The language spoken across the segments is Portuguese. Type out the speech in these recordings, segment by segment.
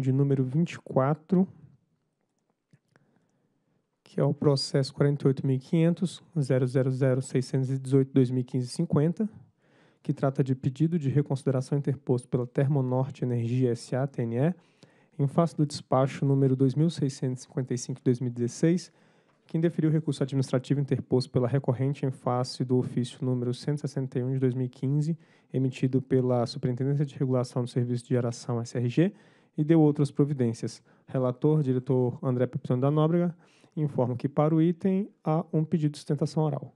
de número 24, que é o processo 48.500.000.618.2015.50, que trata de pedido de reconsideração interposto pela Termonorte Energia S.A. TNE, em face do despacho número 2.655.2016, que indeferiu o recurso administrativo interposto pela recorrente em face do ofício número 161 de 2015, emitido pela Superintendência de Regulação do Serviço de Geração SRG, e deu outras providências. Relator, diretor André Pepitone da Nóbrega, informa que para o item há um pedido de sustentação oral.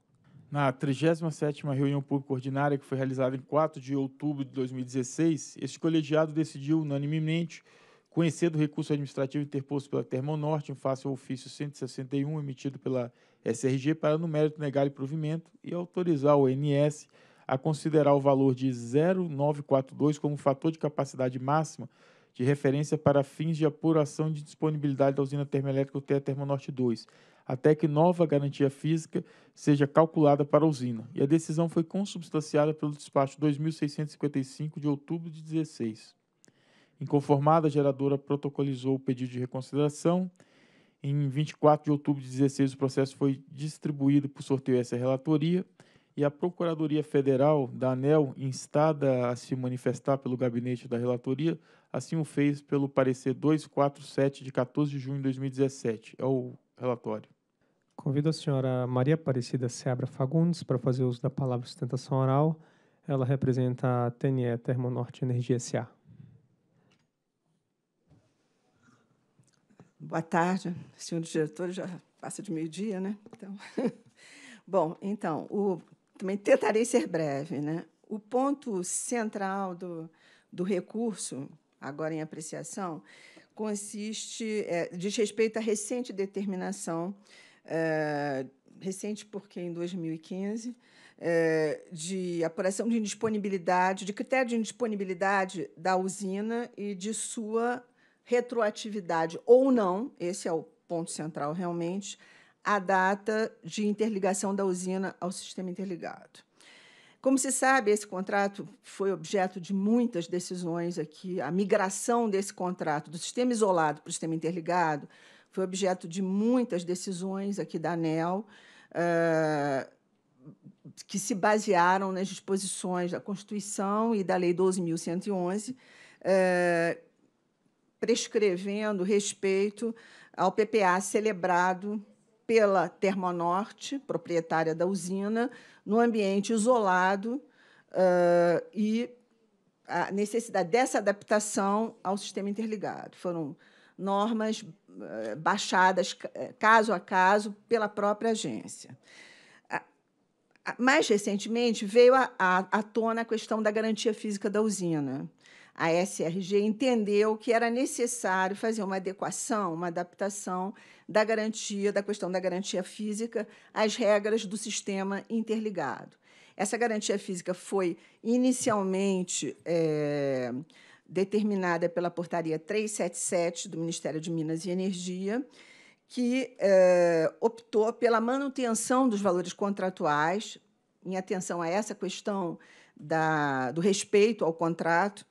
Na 37ª reunião pública ordinária, que foi realizada em 4 de outubro de 2016, este colegiado decidiu unanimemente conhecer do recurso administrativo interposto pela Termonorte em face ao ofício 161 emitido pela SRG para, no mérito, negar o provimento e autorizar o NS a considerar o valor de 0,942 como fator de capacidade máxima de referência para fins de apuração de disponibilidade da usina termoelétrica UTE Termonorte 2, até que nova garantia física seja calculada para a usina. E a decisão foi consubstanciada pelo despacho 2655 de outubro de 16. Inconformada, a geradora protocolizou o pedido de reconsideração. Em 24 de outubro de 16, o processo foi distribuído por sorteio essa relatoria e a Procuradoria Federal da ANEL, instada a se manifestar pelo gabinete da relatoria, assim o fez pelo parecer 247 de 14 de junho de 2017. É o relatório. Convido a senhora Maria Aparecida Seabra Fagundes para fazer uso da palavra sustentação oral. Ela representa a TNE Termonorte Energia S.A. Boa tarde, senhor diretor, já passa de meio-dia, né? Então... Bom, então, o também tentarei ser breve. Né? O ponto central do, do recurso, agora em apreciação, consiste, é, diz respeito à recente determinação, é, recente porque em 2015, é, de apuração de indisponibilidade, de critério de indisponibilidade da usina e de sua retroatividade ou não, esse é o ponto central realmente, a data de interligação da usina ao sistema interligado. Como se sabe, esse contrato foi objeto de muitas decisões aqui. A migração desse contrato do sistema isolado para o sistema interligado foi objeto de muitas decisões aqui da ANEL, eh, que se basearam nas disposições da Constituição e da Lei 12.111, eh, prescrevendo respeito ao PPA celebrado pela Termonorte, proprietária da usina, no ambiente isolado uh, e a necessidade dessa adaptação ao sistema interligado. Foram normas uh, baixadas eh, caso a caso pela própria agência. Mais recentemente, veio à tona a questão da garantia física da usina. A SRG entendeu que era necessário fazer uma adequação, uma adaptação da garantia, da questão da garantia física, às regras do sistema interligado. Essa garantia física foi inicialmente é, determinada pela Portaria 377 do Ministério de Minas e Energia que eh, optou pela manutenção dos valores contratuais, em atenção a essa questão da, do respeito ao contrato,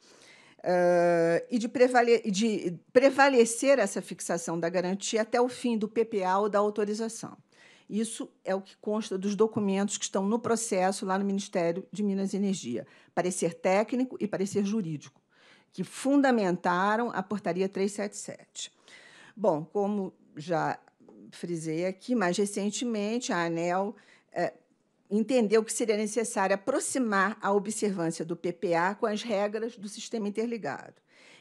eh, e de, prevale de, prevalecer essa fixação da garantia até o fim do PPA ou da autorização. Isso é o que consta dos documentos que estão no processo lá no Ministério de Minas e Energia, parecer técnico e parecer jurídico, que fundamentaram a portaria 377. Bom, como já frisei aqui, mais recentemente, a ANEL é, entendeu que seria necessário aproximar a observância do PPA com as regras do sistema interligado.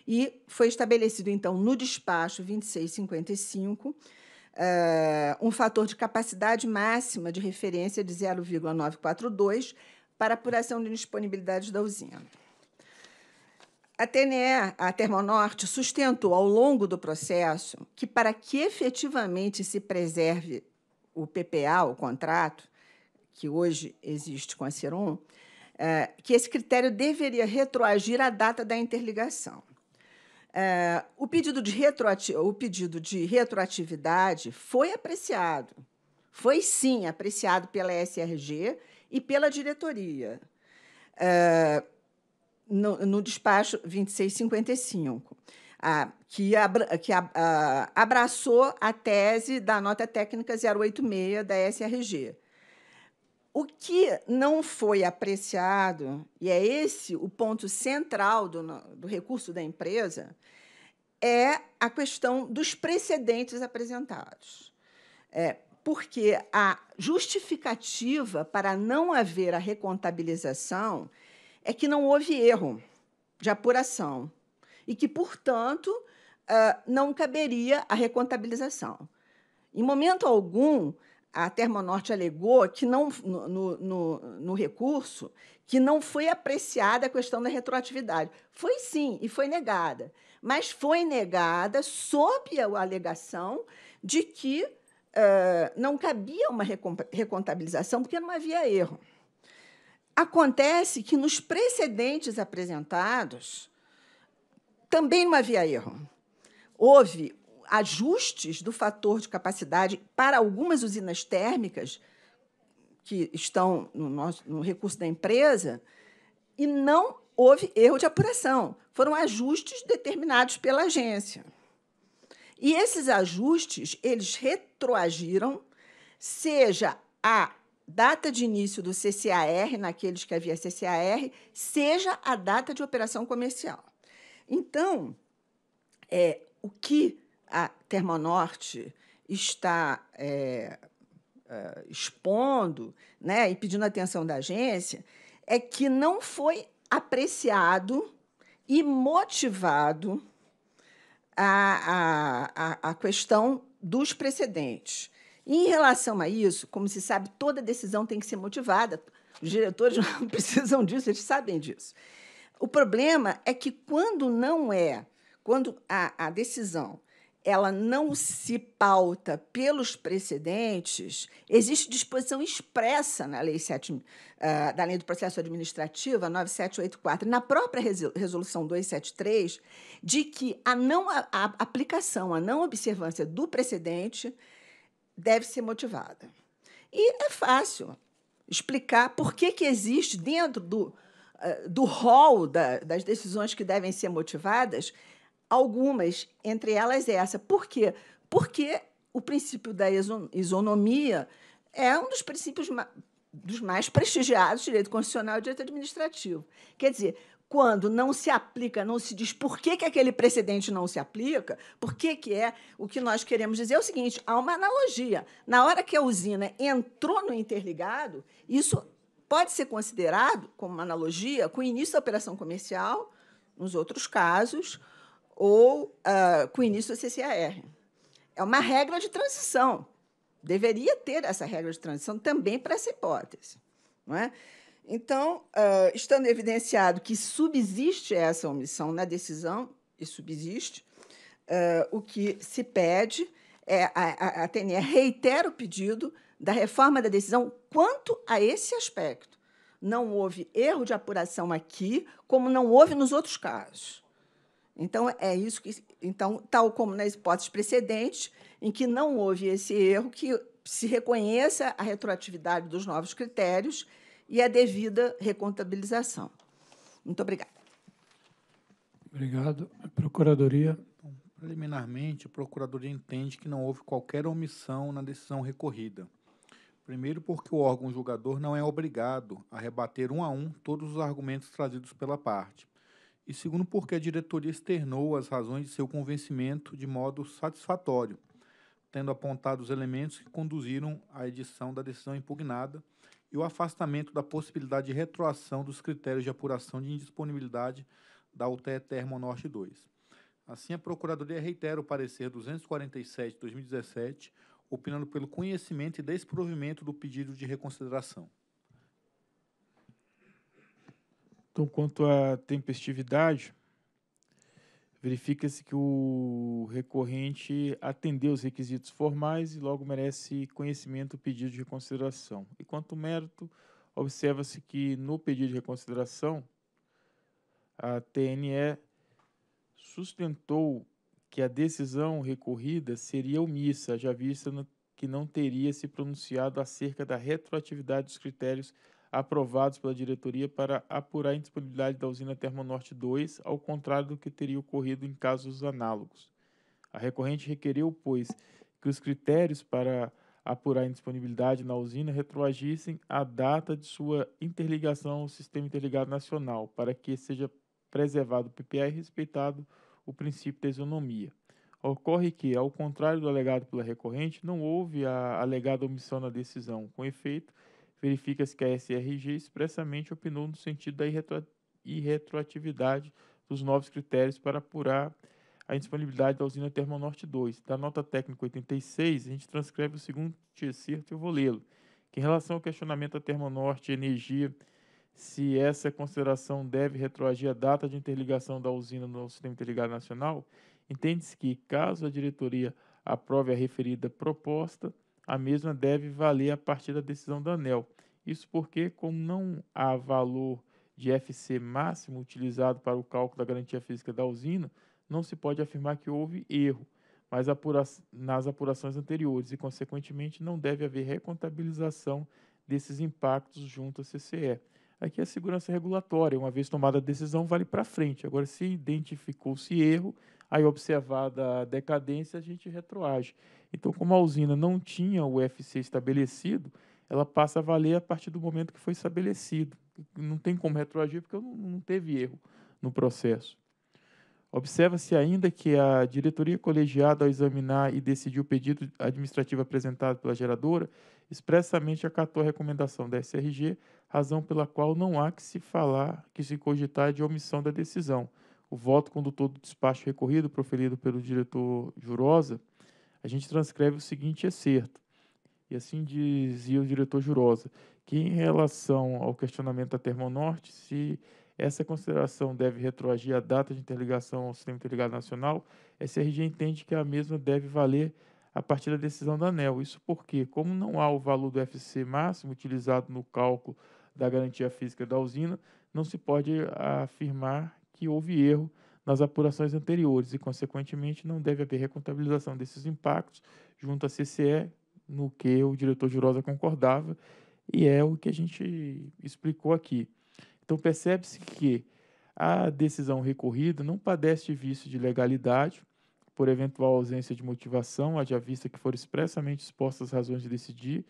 E foi estabelecido, então, no despacho 2655, eh, um fator de capacidade máxima de referência de 0,942 para apuração de disponibilidade da usina. A TNE, a Termonorte, sustentou ao longo do processo que, para que efetivamente se preserve o PPA, o contrato, que hoje existe com a Ciron, é, que esse critério deveria retroagir à data da interligação. É, o, pedido o pedido de retroatividade foi apreciado, foi sim apreciado pela SRG e pela diretoria. É, no, no despacho 2655, a, que, abra, que a, a, abraçou a tese da nota técnica 086 da SRG. O que não foi apreciado, e é esse o ponto central do, do recurso da empresa, é a questão dos precedentes apresentados. É, porque a justificativa para não haver a recontabilização é que não houve erro de apuração e que, portanto, ah, não caberia a recontabilização. Em momento algum, a Termonorte alegou que não, no, no, no, recurso que não foi apreciada a questão da retroatividade. Foi sim, e foi negada. Mas foi negada sob a alegação de que uh, não cabia uma recontabilização, porque não havia erro. Acontece que nos precedentes apresentados também não havia erro. Houve ajustes do fator de capacidade para algumas usinas térmicas que estão no, nosso, no recurso da empresa e não houve erro de apuração. Foram ajustes determinados pela agência. E esses ajustes, eles retroagiram, seja a data de início do CCAR, naqueles que havia CCAR, seja a data de operação comercial. Então, é, o que a Termonorte está é, é, expondo né, e pedindo atenção da agência é que não foi apreciado e motivado a, a, a, a questão dos precedentes em relação a isso, como se sabe, toda decisão tem que ser motivada. Os diretores não precisam disso, eles sabem disso. O problema é que quando não é, quando a, a decisão ela não se pauta pelos precedentes, existe disposição expressa na lei 7, ah, da lei do processo administrativo, 9784, na própria resolução 273, de que a não a, a aplicação, a não observância do precedente deve ser motivada. E é fácil explicar por que, que existe dentro do, eh, do rol da, das decisões que devem ser motivadas algumas, entre elas é essa. Por quê? Porque o princípio da isonomia é um dos princípios dos mais prestigiados direito constitucional e direito administrativo. Quer dizer, quando não se aplica, não se diz por que, que aquele precedente não se aplica, por que, que é, o que nós queremos dizer é o seguinte: há uma analogia. Na hora que a usina entrou no interligado, isso pode ser considerado como uma analogia com o início da operação comercial, nos outros casos, ou uh, com o início do CCAR. É uma regra de transição. Deveria ter essa regra de transição também para essa hipótese. Não é? Então, uh, estando evidenciado que subsiste essa omissão na decisão, e subsiste, uh, o que se pede é a, a, a TNE reitera o pedido da reforma da decisão quanto a esse aspecto. Não houve erro de apuração aqui, como não houve nos outros casos. Então, é isso que. Então, tal como nas hipóteses precedentes, em que não houve esse erro, que se reconheça a retroatividade dos novos critérios e a devida recontabilização. Muito obrigada. Obrigado. Procuradoria. Preliminarmente, a Procuradoria entende que não houve qualquer omissão na decisão recorrida. Primeiro, porque o órgão julgador não é obrigado a rebater um a um todos os argumentos trazidos pela parte. E segundo, porque a diretoria externou as razões de seu convencimento de modo satisfatório, tendo apontado os elementos que conduziram à edição da decisão impugnada e o afastamento da possibilidade de retroação dos critérios de apuração de indisponibilidade da UTE Termonorte 2. Assim, a Procuradoria reitera o parecer 247 de 2017, opinando pelo conhecimento e desprovimento do pedido de reconsideração. Então, quanto à tempestividade, verifica-se que o recorrente atendeu os requisitos formais e logo merece conhecimento o pedido de reconsideração. E quanto ao mérito, observa-se que no pedido de reconsideração, a TNE sustentou que a decisão recorrida seria omissa, já vista no, que não teria se pronunciado acerca da retroatividade dos critérios aprovados pela diretoria para apurar a indisponibilidade da usina Termonorte 2, ao contrário do que teria ocorrido em casos análogos. A recorrente requereu, pois, que os critérios para apurar a indisponibilidade na usina retroagissem à data de sua interligação ao Sistema Interligado Nacional, para que seja preservado o PPA e respeitado o princípio da isonomia. Ocorre que, ao contrário do alegado pela recorrente, não houve a alegada omissão na decisão. Com efeito, verifica-se que a SRG expressamente opinou no sentido da irretro, irretroatividade dos novos critérios para apurar a indisponibilidade da usina Termonorte 2. Da nota técnica 86, a gente transcreve o segundo excerto e eu vou lê-lo. Que em relação ao questionamento da Termonorte Energia, se essa consideração deve retroagir a data de interligação da usina no Sistema Interligado Nacional, entende-se que, caso a diretoria aprove a referida proposta, a mesma deve valer a partir da decisão da ANEL. Isso porque, como não há valor de FC máximo utilizado para o cálculo da garantia física da usina, não se pode afirmar que houve erro mas apura nas apurações anteriores e, consequentemente, não deve haver recontabilização desses impactos junto à CCE. Aqui é a segurança regulatória, uma vez tomada a decisão, vale para frente. Agora, se identificou-se erro, Aí, observada a decadência, a gente retroage. Então, como a usina não tinha o UFC estabelecido, ela passa a valer a partir do momento que foi estabelecido. Não tem como retroagir, porque não, não teve erro no processo. Observa-se ainda que a diretoria colegiada, ao examinar e decidir o pedido administrativo apresentado pela geradora, expressamente acatou a recomendação da SRG, razão pela qual não há que se falar, que se cogitar de omissão da decisão, o voto condutor do despacho recorrido proferido pelo diretor Jurosa, a gente transcreve o seguinte excerto. E assim dizia o diretor Jurosa, que em relação ao questionamento da Termonorte, se essa consideração deve retroagir à data de interligação ao sistema interligado nacional, a SRG entende que a mesma deve valer a partir da decisão da ANEL. Isso porque, como não há o valor do FC máximo utilizado no cálculo da garantia física da usina, não se pode afirmar que houve erro nas apurações anteriores e, consequentemente, não deve haver recontabilização desses impactos junto à CCE, no que o diretor Jurosa concordava, e é o que a gente explicou aqui. Então, percebe-se que a decisão recorrida não padece de vício de legalidade por eventual ausência de motivação, haja vista que foram expressamente expostas as razões de decidir,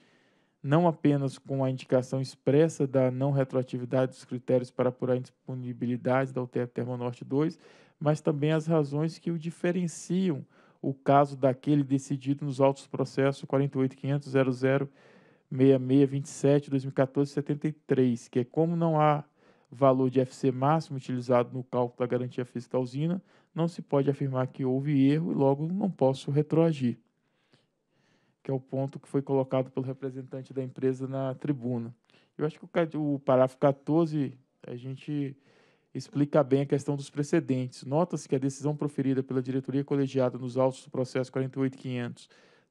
não apenas com a indicação expressa da não retroatividade dos critérios para apurar indisponibilidade da UTF Termonorte 2, mas também as razões que o diferenciam o caso daquele decidido nos autos processos 48.500.00.66.27.2014.73, que é como não há valor de FC máximo utilizado no cálculo da garantia física da usina, não se pode afirmar que houve erro e logo não posso retroagir que é o ponto que foi colocado pelo representante da empresa na tribuna. Eu acho que o, parágrafo 14, a gente explica bem a questão dos precedentes. Nota-se que a decisão proferida pela diretoria colegiada nos autos do processo 48500006627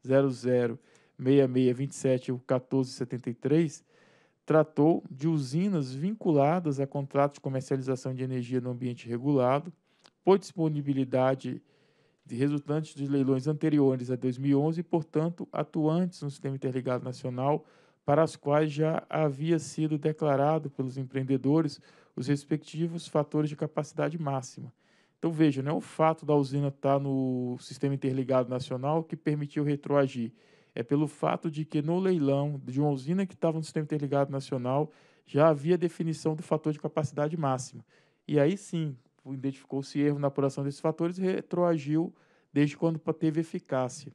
006627 1473 tratou de usinas vinculadas a contratos de comercialização de energia no ambiente regulado, por disponibilidade resultantes dos leilões anteriores a 2011 e, portanto, atuantes no sistema interligado nacional, para as quais já havia sido declarado pelos empreendedores os respectivos fatores de capacidade máxima. Então, veja, não é o fato da usina estar no sistema interligado nacional que permitiu retroagir. É pelo fato de que no leilão de uma usina que estava no sistema interligado nacional já havia definição do fator de capacidade máxima. E aí sim, identificou-se erro na apuração desses fatores e retroagiu desde quando teve eficácia.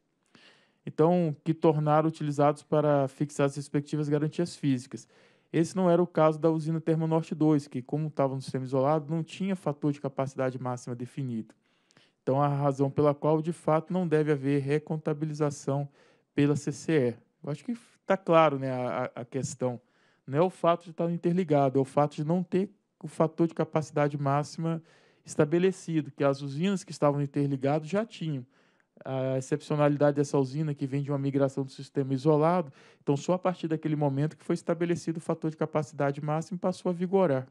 Então, que tornaram utilizados para fixar as respectivas garantias físicas. Esse não era o caso da usina Termonorte 2, que, como estava no sistema isolado, não tinha fator de capacidade máxima definido. Então, a razão pela qual, de fato, não deve haver recontabilização pela CCE. Eu acho que está claro né, a, a questão. Não é o fato de estar interligado, é o fato de não ter o fator de capacidade máxima estabelecido, que as usinas que estavam interligadas já tinham. A excepcionalidade dessa usina, que vem de uma migração do sistema isolado, então só a partir daquele momento que foi estabelecido o fator de capacidade máxima passou a vigorar.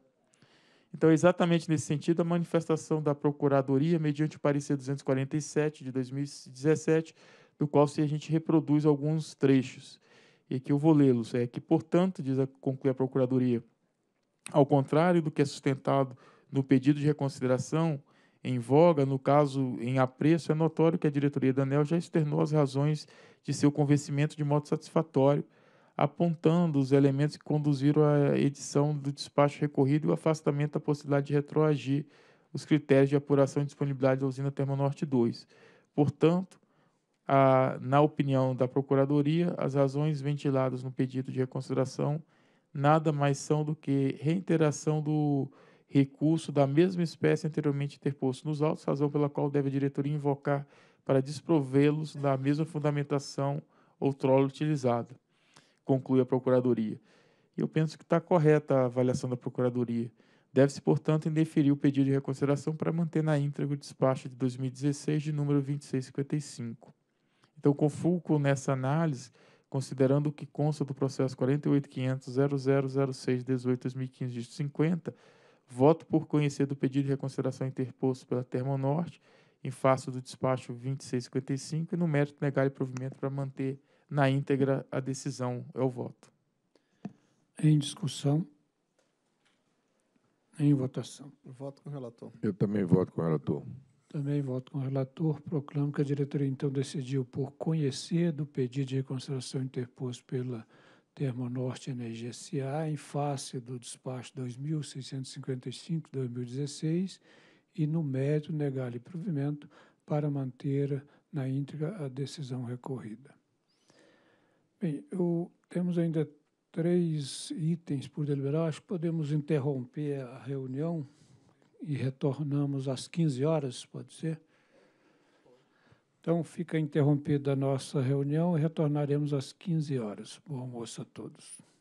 Então, exatamente nesse sentido, a manifestação da Procuradoria, mediante o parecer 247 de 2017, do qual se a gente reproduz alguns trechos. E aqui eu vou lê-los. É que, portanto, diz a, conclui a Procuradoria, ao contrário do que é sustentado no pedido de reconsideração em voga, no caso em apreço, é notório que a diretoria da ANEL já externou as razões de seu convencimento de modo satisfatório, apontando os elementos que conduziram à edição do despacho recorrido e o afastamento da possibilidade de retroagir os critérios de apuração e disponibilidade da usina Termonorte 2. Portanto, a, na opinião da Procuradoria, as razões ventiladas no pedido de reconsideração nada mais são do que reinteração do recurso da mesma espécie anteriormente interposto nos autos, razão pela qual deve a diretoria invocar para desprovê-los da mesma fundamentação outrora utilizada, conclui a Procuradoria. Eu penso que está correta a avaliação da Procuradoria. Deve-se, portanto, indeferir o pedido de reconsideração para manter na íntegra o despacho de 2016 de número 2655. Então, confuco nessa análise considerando o que consta do processo 48.500.0006.18.2015, dígito 50, voto por conhecer do pedido de reconsideração interposto pela Termonorte em face do despacho 2655 e no mérito negar provimento para manter na íntegra a decisão. É o voto. Em discussão. Em votação. voto com o relator. Eu também voto com o relator. Também voto com o relator, proclamo que a diretoria então decidiu por conhecer do pedido de reconsideração interposto pela Termo Norte Energia S.A. em face do despacho 2655-2016 e no mérito negar-lhe provimento para manter na íntegra a decisão recorrida. Bem, eu, temos ainda três itens por deliberar. Acho que podemos interromper a reunião e retornamos às 15 horas, pode ser? Então, fica interrompida a nossa reunião e retornaremos às 15 horas. Bom almoço a todos.